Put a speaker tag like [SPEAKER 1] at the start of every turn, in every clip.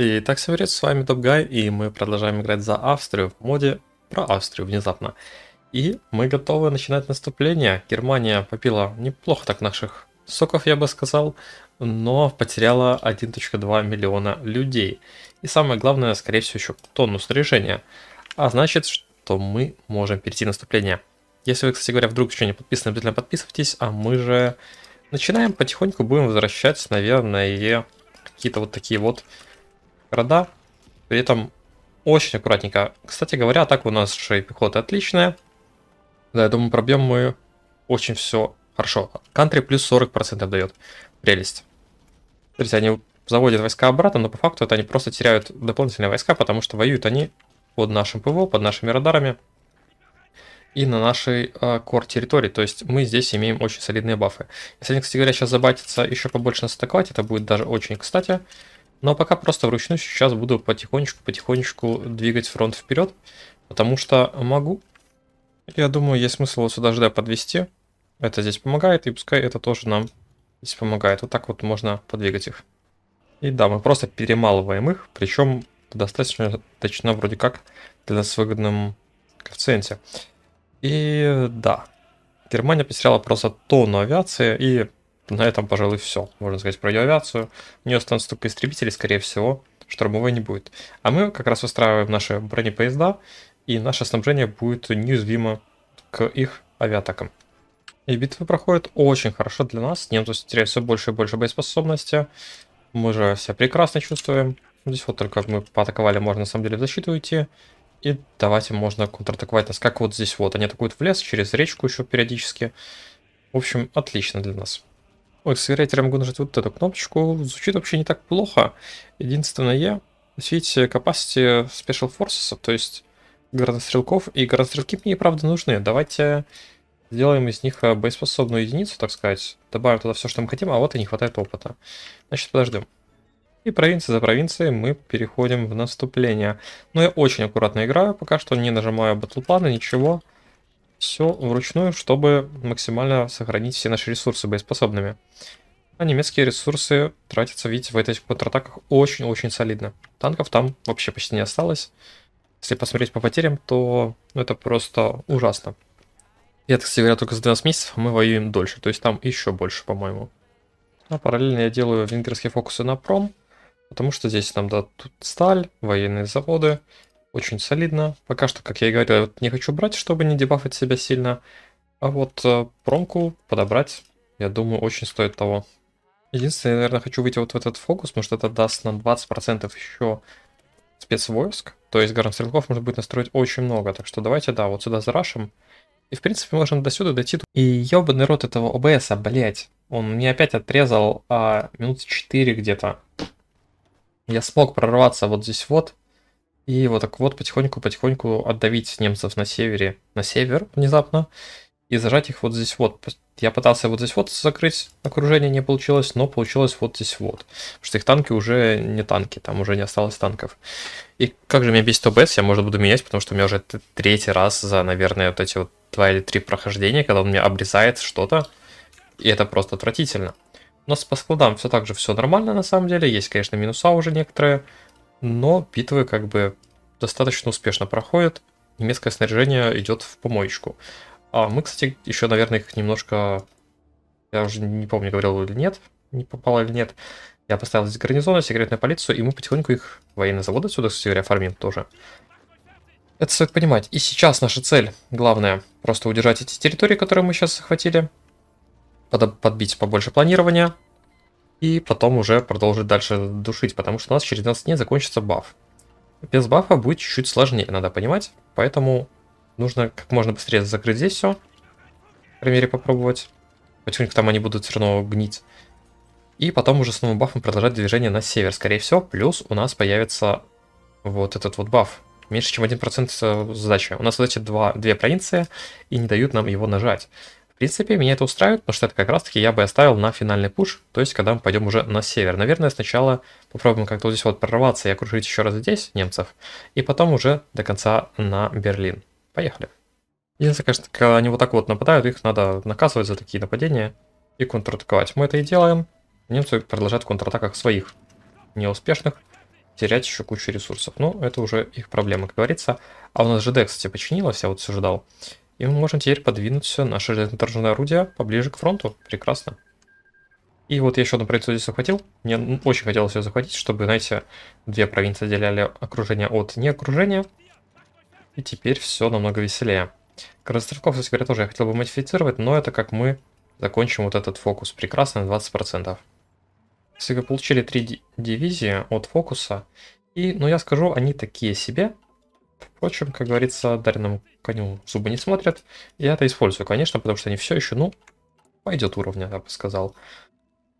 [SPEAKER 1] И так всем привет, с вами Топгай, и мы продолжаем играть за Австрию в моде про Австрию внезапно. И мы готовы начинать наступление. Германия попила неплохо так наших соков, я бы сказал, но потеряла 1.2 миллиона людей. И самое главное, скорее всего, еще тонну снаряжения. А значит, что мы можем перейти наступление. Если вы, кстати говоря, вдруг еще не подписаны, обязательно подписывайтесь, а мы же начинаем потихоньку, будем возвращать, наверное, какие-то вот такие вот города. При этом очень аккуратненько. Кстати говоря, атака у нас же пехота отличная. Да, я думаю, пробьем мы очень все хорошо. Кантри плюс 40% дает. Прелесть. Смотрите, они заводят войска обратно, но по факту это они просто теряют дополнительные войска, потому что воюют они под нашим ПВО, под нашими радарами и на нашей э, территории. То есть мы здесь имеем очень солидные бафы. Если они, кстати говоря, сейчас забатятся еще побольше нас атаковать, это будет даже очень кстати. Но пока просто вручную сейчас буду потихонечку-потихонечку двигать фронт вперед, потому что могу. Я думаю, есть смысл вот сюда ждать подвести. Это здесь помогает, и пускай это тоже нам здесь помогает. Вот так вот можно подвигать их. И да, мы просто перемалываем их, причем достаточно точно вроде как для нас выгодном коэффициенте. И да, Германия потеряла просто тонну авиации, и на этом, пожалуй, все. Можно сказать про ее авиацию. У нее останутся только истребители, скорее всего, штурмовой не будет. А мы как раз устраиваем наши бронепоезда, и наше снабжение будет неуязвимо к их авиатакам. И битвы проходят очень хорошо для нас. Немцы теряют все больше и больше боеспособности. Мы же себя прекрасно чувствуем. Здесь вот только мы поатаковали, можно на самом деле в защиту уйти. И давайте можно контратаковать нас, как вот здесь вот. Они атакуют в лес, через речку еще периодически. В общем, отлично для нас. Ой, с я могу нажать вот эту кнопочку. Звучит вообще не так плохо. Единственное, видите, capacity Special Forces, то есть градострелков. И градострелки мне и правда нужны. Давайте сделаем из них э, боеспособную единицу, так сказать. Добавим туда все, что мы хотим, а вот и не хватает опыта. Значит, подождем. И провинция за провинцией мы переходим в наступление. Но я очень аккуратно играю, пока что не нажимаю батл батлплана, ничего все вручную, чтобы максимально сохранить все наши ресурсы боеспособными. А немецкие ресурсы тратятся, видите, в этих контратаках очень-очень солидно. Танков там вообще почти не осталось. Если посмотреть по потерям, то ну, это просто ужасно. Я, так говоря, только за 12 месяцев а мы воюем дольше, то есть там еще больше, по-моему. А параллельно я делаю венгерские фокусы на пром, потому что здесь нам дадут сталь, военные заводы, очень солидно. Пока что, как я и говорил, не хочу брать, чтобы не дебафать себя сильно. А вот э, промку подобрать, я думаю, очень стоит того. Единственное, я, наверное, хочу выйти вот в этот фокус, потому что это даст нам 20% еще спецвойск. То есть гарм стрелков можно будет настроить очень много. Так что давайте, да, вот сюда зарашим. И, в принципе, можем до сюда дойти. И ёбаный рот этого ОБСа, блять. Он мне опять отрезал а, минут 4 где-то. Я смог прорваться вот здесь вот. И вот так вот потихоньку-потихоньку отдавить немцев на севере, на север внезапно, и зажать их вот здесь вот. Я пытался вот здесь вот закрыть окружение, не получилось, но получилось вот здесь вот. Потому что их танки уже не танки, там уже не осталось танков. И как же меня бесит ОБС, я, может, буду менять, потому что у меня уже третий раз за, наверное, вот эти вот два или три прохождения, когда он мне обрезает что-то, и это просто отвратительно. У нас по складам все так же все нормально на самом деле, есть, конечно, минуса уже некоторые, но битвы как бы достаточно успешно проходят. Немецкое снаряжение идет в помоечку. А мы, кстати, еще, наверное, их немножко... Я уже не помню, говорил или нет, не попало или нет. Я поставил здесь гарнизоны, секретную полицию, и мы потихоньку их военные заводы отсюда, кстати говоря, фармим тоже. Это стоит понимать. И сейчас наша цель, главное, просто удержать эти территории, которые мы сейчас захватили, подбить побольше планирования, и потом уже продолжить дальше душить, потому что у нас через 12 дней закончится баф. Без бафа будет чуть-чуть сложнее, надо понимать, поэтому нужно как можно быстрее закрыть здесь все, в примере попробовать. Потихоньку там они будут все равно гнить. И потом уже с новым бафом продолжать движение на север, скорее всего, плюс у нас появится вот этот вот баф. Меньше чем 1% э, задачи. У нас задача два, две провинции, и не дают нам его нажать. В принципе, меня это устраивает, потому что это как раз-таки я бы оставил на финальный пуш, то есть когда мы пойдем уже на север. Наверное, сначала попробуем как-то вот здесь вот прорваться и окружить еще раз здесь немцев, и потом уже до конца на Берлин. Поехали. Единственное, конечно, когда они вот так вот нападают, их надо наказывать за такие нападения и контратаковать. Мы это и делаем. Немцы продолжают в контратаках своих неуспешных терять еще кучу ресурсов. Ну, это уже их проблема, как говорится. А у нас ЖД, кстати, починилась, я вот все ждал. И мы можем теперь подвинуть все наше железнодорожное орудие поближе к фронту. Прекрасно. И вот я еще одно правительство здесь захватил. Мне очень хотелось ее захватить, чтобы, знаете, две провинции отделяли окружение от неокружения. И теперь все намного веселее. Корозостровков, кстати говоря, тоже я хотел бы модифицировать, но это как мы закончим вот этот фокус. Прекрасно, 20%. Если вы получили три дивизии от фокуса, и, ну я скажу, они такие себе. Впрочем, как говорится, даренному коню зубы не смотрят. Я это использую, конечно, потому что они все еще, ну, пойдет уровня, я бы сказал.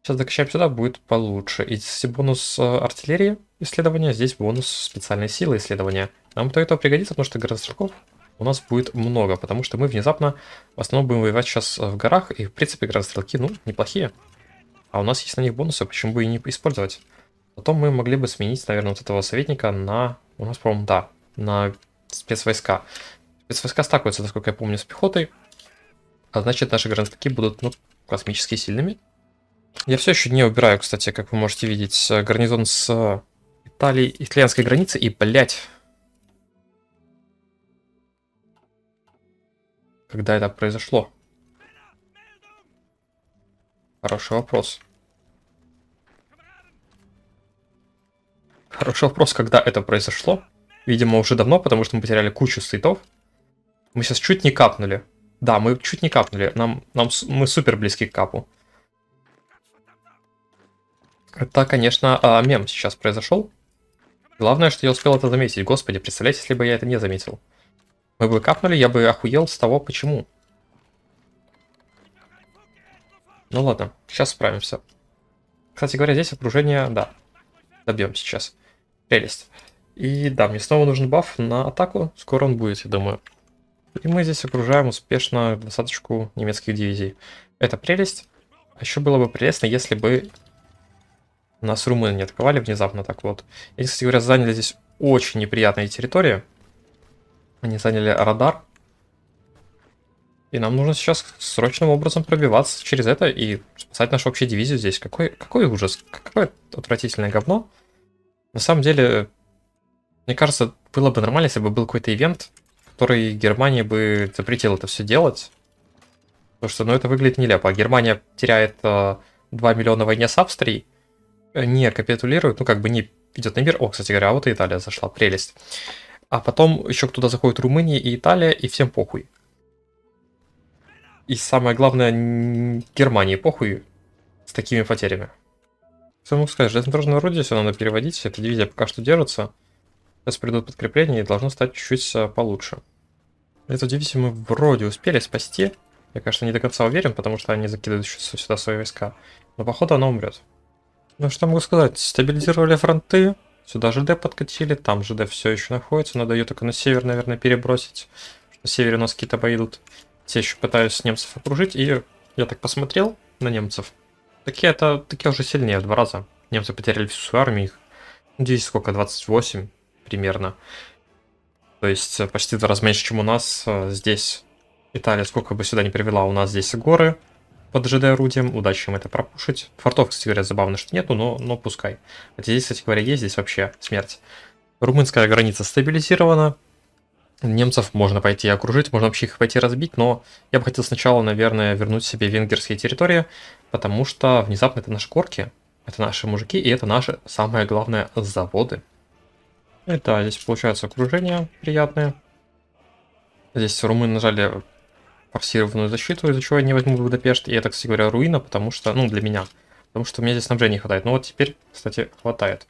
[SPEAKER 1] Сейчас докачаем сюда, будет получше. И здесь бонус э, артиллерии исследования, здесь бонус специальной силы исследования. Нам то это пригодится, потому что горострелков у нас будет много, потому что мы внезапно в основном будем воевать сейчас э, в горах, и в принципе горострелки, ну, неплохие. А у нас есть на них бонусы, почему бы и не использовать? Потом мы могли бы сменить, наверное, вот этого советника на... У нас, по-моему, да, на спецвойска. Спецвойска стакаются, насколько я помню, с пехотой. А значит, наши грандстаки будут, ну, космически сильными. Я все еще не убираю, кстати, как вы можете видеть, э, гарнизон с Италии, итальянской границы. И, блядь... Когда это произошло? Хороший вопрос. Хороший вопрос, когда это произошло. Видимо, уже давно, потому что мы потеряли кучу стейтов. Мы сейчас чуть не капнули. Да, мы чуть не капнули. Нам, нам, мы супер близки к капу. Это, конечно, а, мем сейчас произошел. Главное, что я успел это заметить. Господи, представляете, если бы я это не заметил. Мы бы капнули, я бы охуел с того, почему. Ну ладно, сейчас справимся. Кстати говоря, здесь окружение, да, добьем сейчас. Прелесть. И да, мне снова нужен баф на атаку. Скоро он будет, я думаю. И мы здесь окружаем успешно двадцаточку немецких дивизий. Это прелесть. А еще было бы прелестно, если бы нас румыны не атаковали внезапно так вот. Они, кстати говоря, заняли здесь очень неприятные территории. Они заняли радар. И нам нужно сейчас срочным образом пробиваться через это и спасать нашу общую дивизию здесь. Какой, какой ужас, какое отвратительное говно. На самом деле, мне кажется, было бы нормально, если бы был какой-то ивент, который Германия бы запретил это все делать. Потому что, ну, это выглядит нелепо. Германия теряет э, 2 миллиона войне с Австрией, э, не капитулирует, ну, как бы не идет на мир. О, кстати говоря, а вот и Италия зашла, прелесть. А потом еще туда заходит, Румыния и Италия, и всем похуй. И самое главное, Германии похуй с такими потерями. Что могу сказать, железнодорожное орудие все надо переводить, эта дивизия пока что держится. Сейчас придут подкрепления и должно стать чуть-чуть э, получше. Эту дивизию мы вроде успели спасти. Я, конечно, не до конца уверен, потому что они закидывают еще сюда свои войска. Но походу она умрет. Ну что могу сказать, стабилизировали фронты, сюда ЖД подкатили, там ЖД все еще находится, надо ее только на север, наверное, перебросить. На севере у нас какие-то пойдут. Все еще пытаюсь немцев окружить, и я так посмотрел на немцев. Такие это такие уже сильнее в два раза. Немцы потеряли всю свою армию их. Надеюсь, ну, сколько? 28 примерно. То есть э, почти в два раза меньше, чем у нас э, здесь. Италия, сколько бы сюда не привела, у нас здесь горы под GD-орудием. Удачи им это пропушить. Фортов, кстати говоря, забавно, что нету, но, но пускай. Хотя здесь, кстати говоря, есть, здесь вообще смерть. Румынская граница стабилизирована. Немцев можно пойти окружить, можно вообще их пойти разбить, но я бы хотел сначала, наверное, вернуть себе венгерские территории, потому что внезапно это наши корки, это наши мужики, и это наши, самое главное, заводы. Это здесь получается окружение приятное. Здесь румыны нажали форсированную защиту, из-за чего я не возьму Будапешт. И это, кстати говоря, руина, потому что, ну, для меня. Потому что у меня здесь снабжения хватает. Ну вот теперь, кстати, хватает.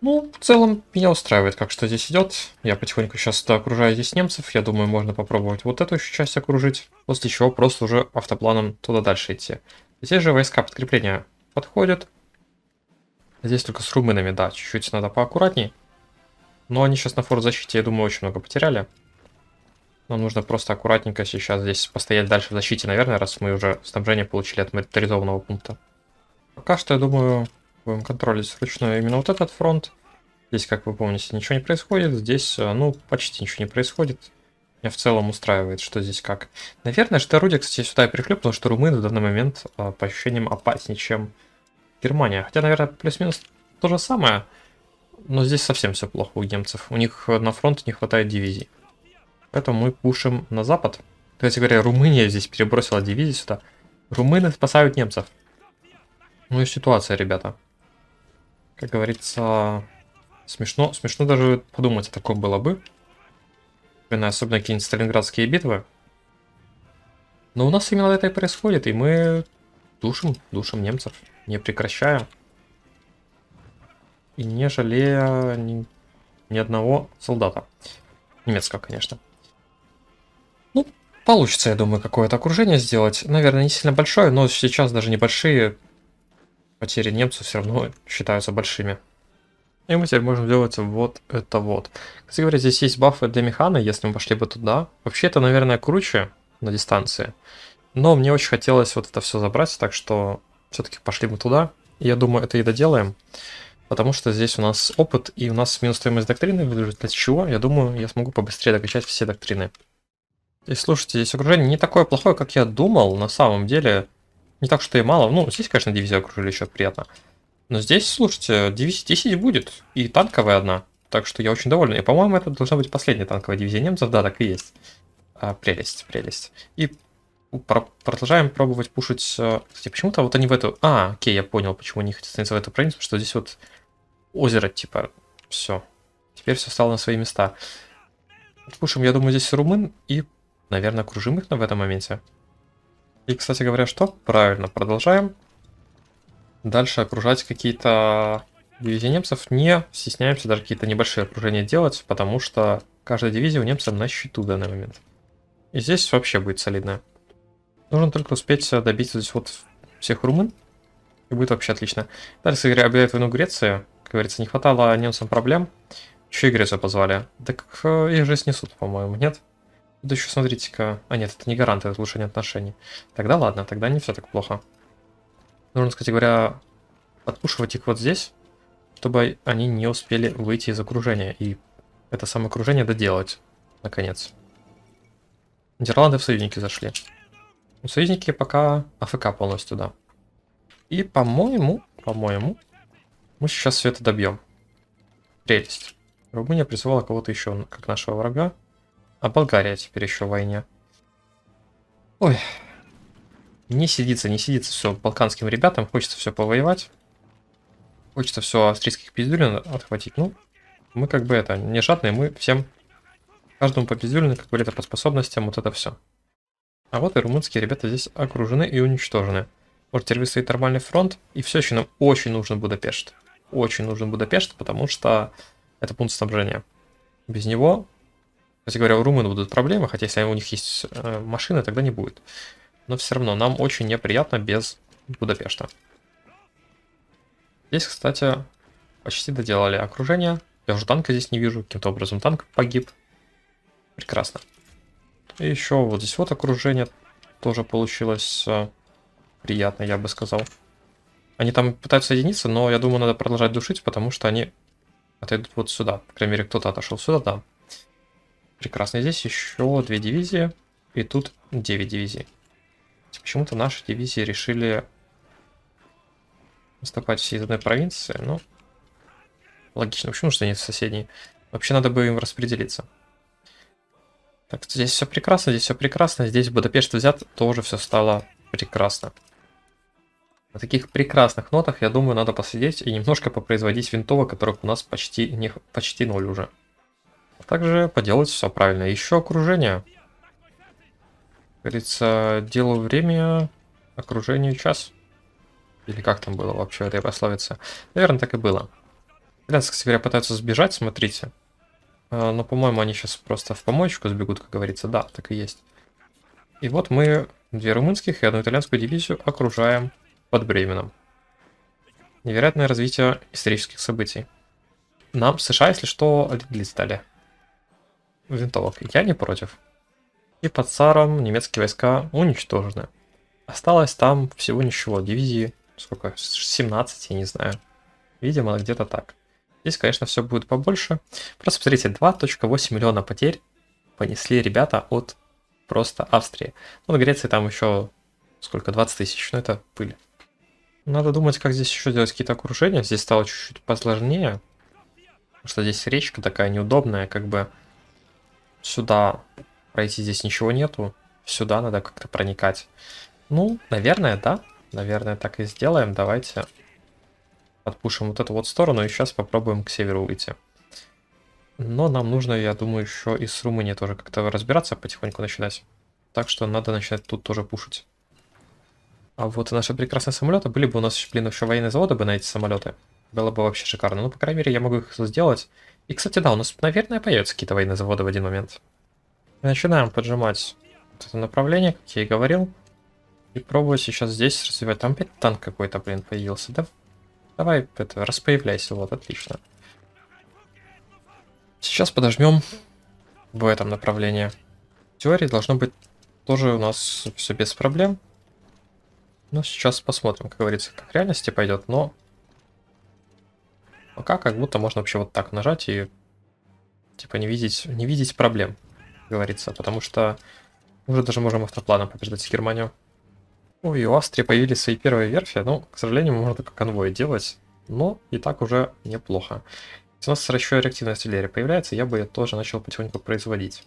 [SPEAKER 1] Ну, в целом, меня устраивает, как что здесь идет. Я потихоньку сейчас окружаю здесь немцев. Я думаю, можно попробовать вот эту еще часть окружить. После чего просто уже автопланом туда дальше идти. Здесь же войска подкрепления подходят. Здесь только с румынами, да, чуть-чуть надо поаккуратнее, Но они сейчас на форт защите, я думаю, очень много потеряли. Нам нужно просто аккуратненько сейчас здесь постоять дальше в защите, наверное, раз мы уже снабжение получили от милитаризованного пункта. Пока что, я думаю, будем контролить вручную именно вот этот фронт. Здесь, как вы помните, ничего не происходит. Здесь, э, ну, почти ничего не происходит. Меня в целом устраивает, что здесь как. Наверное, что орудие, кстати, сюда и приклю, потому что румыны в данный момент, э, по ощущениям, опаснее, чем Германия. Хотя, наверное, плюс-минус то же самое. Но здесь совсем все плохо у немцев. У них на фронт не хватает дивизий. Поэтому мы пушим на запад. Кстати говоря, Румыния здесь перебросила дивизию сюда. Румыны спасают немцев. Ну и ситуация, ребята. Как говорится, смешно, смешно даже подумать, о а таком было бы. Особенно какие-нибудь сталинградские битвы. Но у нас именно это и происходит, и мы душим, душим немцев не прекращая и не жалея ни, ни одного солдата. Немецкого, конечно. Ну, получится, я думаю, какое-то окружение сделать. Наверное, не сильно большое, но сейчас даже небольшие потери немцев все равно считаются большими. И мы теперь можем делать вот это вот. Кстати говоря, здесь есть бафы для механа, если мы пошли бы туда. Вообще это, наверное, круче на дистанции. Но мне очень хотелось вот это все забрать, так что все-таки пошли мы туда. Я думаю, это и доделаем, потому что здесь у нас опыт, и у нас минус стоимость доктрины, в результате чего, я думаю, я смогу побыстрее докачать все доктрины. И слушайте, здесь окружение не такое плохое, как я думал, на самом деле. Не так, что и мало. Ну, здесь, конечно, дивизия окружили еще приятно. Но здесь, слушайте, дивизия 10 будет, и танковая одна. Так что я очень доволен. И, по-моему, это должна быть последняя танковая дивизия немцев. Да, так и есть. А, прелесть, прелесть. И продолжаем пробовать пушить... Э, кстати, почему-то вот они в эту... А, окей, я понял, почему они хотят становиться в эту проницу, потому что здесь вот озеро, типа, все. Теперь все стало на свои места. Пушим, я думаю, здесь румын и, наверное, кружим их на в этом моменте. И, кстати говоря, что? Правильно, продолжаем. Дальше окружать какие-то дивизии немцев. Не стесняемся даже какие-то небольшие окружения делать, потому что каждая дивизия у немцев на счету в данный момент. И здесь вообще будет солидная. Нужно только успеть э, добить здесь вот всех румын. И будет вообще отлично. Дальше Игорь объявляет войну Греции. Как говорится, не хватало немцам проблем. Еще и Грецию позвали. Так э, их же снесут, по-моему, нет? Да еще смотрите-ка... А нет, это не гарант, это улучшение отношений. Тогда ладно, тогда не все так плохо. Нужно, кстати говоря, отпушивать их вот здесь, чтобы они не успели выйти из окружения. И это самое окружение доделать, наконец. Нидерланды в союзники зашли. Союзники пока АФК полностью, да. И, по-моему, по-моему, мы сейчас все это добьем. Прелесть. Румыния призывала кого-то еще, ну, как нашего врага. А Болгария теперь еще в войне. Ой. Не сидится, не сидится все балканским ребятам. Хочется все повоевать. Хочется все австрийских пиздюлин отхватить. Ну, мы как бы это, не жадные, мы всем, каждому по пиздюлину, как говорится, по способностям, вот это все. А вот и румынские ребята здесь окружены и уничтожены. Может теперь выстоит нормальный фронт, и все еще нам очень нужен Будапешт. Очень нужен Будапешт, потому что это пункт снабжения. Без него, кстати говоря, у румын будут проблемы, хотя если у них есть э, машины, тогда не будет. Но все равно нам очень неприятно без Будапешта. Здесь, кстати, почти доделали окружение. Я уже танка здесь не вижу, каким-то образом танк погиб. Прекрасно. И еще вот здесь вот окружение тоже получилось э, приятно, я бы сказал. Они там пытаются соединиться, но я думаю, надо продолжать душить, потому что они отойдут вот сюда. По крайней мере, кто-то отошел сюда, да. Прекрасно. здесь еще две дивизии, и тут 9 дивизий. Почему-то наши дивизии решили наступать все из провинции, ну логично. Почему что в соседней? Вообще надо бы им распределиться. Так здесь все прекрасно, здесь все прекрасно. Здесь Будапешт взят, тоже все стало прекрасно. На таких прекрасных нотах, я думаю, надо посидеть и немножко попроизводить винтовок, которых у нас почти, не, почти ноль уже. А также поделать все правильно. Еще окружение. Как говорится, делу время, окружению час. Или как там было вообще в этой пословице? Наверное, так и было. Глянцы к пытаются сбежать, смотрите. А, Но, ну, по-моему, они сейчас просто в помоечку сбегут, как говорится. Да, так и есть. И вот мы две румынских и одну итальянскую дивизию окружаем под Бременом. Невероятное развитие исторических событий. Нам США, если что, отделить стали. Винтовок. Я не против. И под Саром немецкие войска уничтожены. Осталось там всего ничего. Дивизии, сколько? 17, я не знаю. Видимо, где-то так. Здесь, конечно, все будет побольше. Просто посмотрите, 2.8 миллиона потерь понесли ребята от просто Австрии. Ну, на Греции там еще сколько, 20 тысяч, но ну, это пыль. Надо думать, как здесь еще делать какие-то окружения. Здесь стало чуть-чуть посложнее, потому что здесь речка такая неудобная, как бы сюда пройти здесь ничего нету, сюда надо как-то проникать. Ну, наверное, да, наверное, так и сделаем. Давайте отпушим вот эту вот сторону и сейчас попробуем к северу выйти. Но нам нужно, я думаю, еще и с Румынией тоже как-то разбираться, потихоньку начинать. Так что надо начинать тут тоже пушить. А вот наши прекрасные самолеты, были бы у нас, блин, еще военные заводы бы на эти самолеты. Было бы вообще шикарно. Ну, по крайней мере, я могу их сделать. И, кстати, да, у нас, наверное, появятся какие-то военные заводы в один момент. Начинаем поджимать вот это направление, как я и говорил. И пробую сейчас здесь развивать. Там опять танк какой-то, блин, появился. Да Давай, это, распоявляйся, вот, отлично. Сейчас подожмем в этом направлении. В теории должно быть тоже у нас все без проблем. Но сейчас посмотрим, как говорится, как в реальности пойдет, но... Пока как будто можно вообще вот так нажать и... Типа не видеть, не видеть проблем, говорится, потому что... Уже даже можем автопланом побеждать Германию. Ой, ну, У Австрии появились свои первые верфи, ну, к сожалению, можно только конвой делать, но и так уже неплохо. Если у нас еще реактивная артиллерия появляется, я бы ее тоже начал потихоньку производить.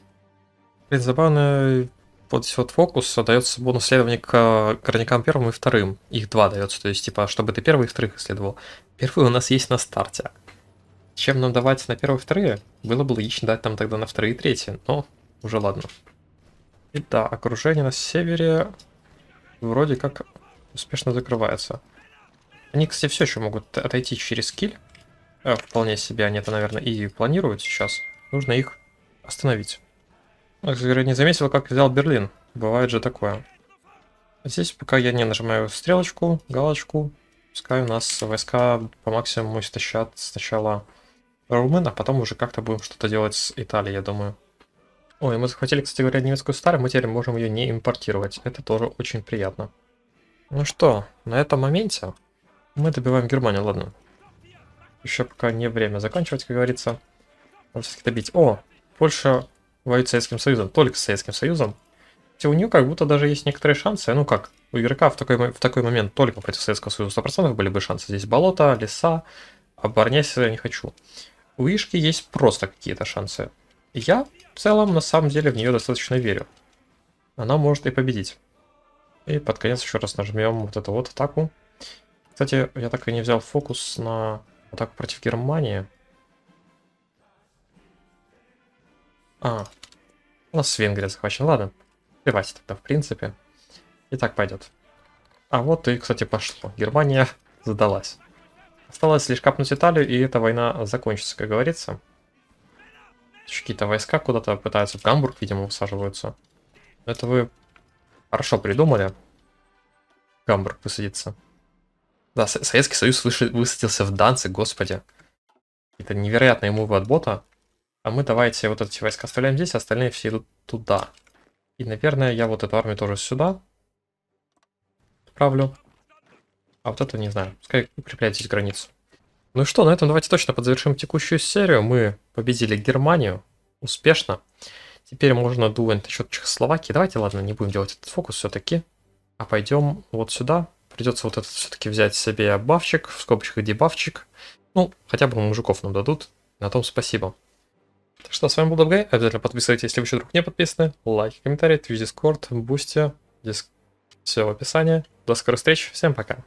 [SPEAKER 1] Блин, забавно, вот здесь вот фокус дается бонус исследования к э, горнякам первым и вторым. Их два дается, то есть, типа, чтобы ты первый и вторых исследовал. Первый у нас есть на старте. Чем нам давать на первые и вторые? Было бы логично дать там тогда на вторые и третьи, но уже ладно. И да, окружение на севере вроде как успешно закрывается. Они, кстати, все еще могут отойти через киль. Э, вполне себе они это, наверное, и планируют сейчас. Нужно их остановить. Ну, я не заметил, как взял Берлин. Бывает же такое. Здесь пока я не нажимаю стрелочку, галочку, пускай у нас войска по максимуму истощат сначала румын, а потом уже как-то будем что-то делать с Италией, я думаю. Ой, мы захватили, кстати говоря, немецкую старую, мы теперь можем ее не импортировать. Это тоже очень приятно. Ну что, на этом моменте мы добиваем Германию, ладно. Еще пока не время заканчивать, как говорится. Надо все-таки добить. О, Польша воюет с Советским Союзом, только с Советским Союзом. Хотя у нее как будто даже есть некоторые шансы. Ну как, у игрока в такой, в такой момент только против Советского Союза 100% были бы шансы. Здесь болото, леса, обороняйся я не хочу. У Ишки есть просто какие-то шансы. Я в целом на самом деле в нее достаточно верю. Она может и победить. И под конец еще раз нажмем вот эту вот атаку. Кстати, я так и не взял фокус на атаку против Германии. А, у нас Венгрия захвачена. Ладно, плевать тогда в принципе. И так пойдет. А вот и, кстати, пошло. Германия задалась. Осталось лишь капнуть Италию, и эта война закончится, как говорится. Какие-то войска куда-то пытаются в Гамбург, видимо, усаживаются. Это вы хорошо придумали. Гамбург высадится. Да, Советский Союз высадился в Данце, господи. Это невероятные мувы от бота. А мы давайте вот эти войска оставляем здесь, а остальные все идут туда. И, наверное, я вот эту армию тоже сюда отправлю. А вот это не знаю. Пускай укрепляйтесь границу. Ну и что, на этом давайте точно подзавершим текущую серию. Мы победили Германию успешно. Теперь можно дуэль насчет Чехословакии. Давайте, ладно, не будем делать этот фокус все-таки, а пойдем вот сюда. Придется вот этот все-таки взять себе бафчик, в скобочках дебафчик. Ну, хотя бы мужиков нам дадут. На том спасибо. Так что, с вами был Добгай. Обязательно подписывайтесь, если вы еще вдруг не подписаны. Лайки, комментарии, твич, дискорд, бусти. Здесь Все в описании. До скорых встреч. Всем пока.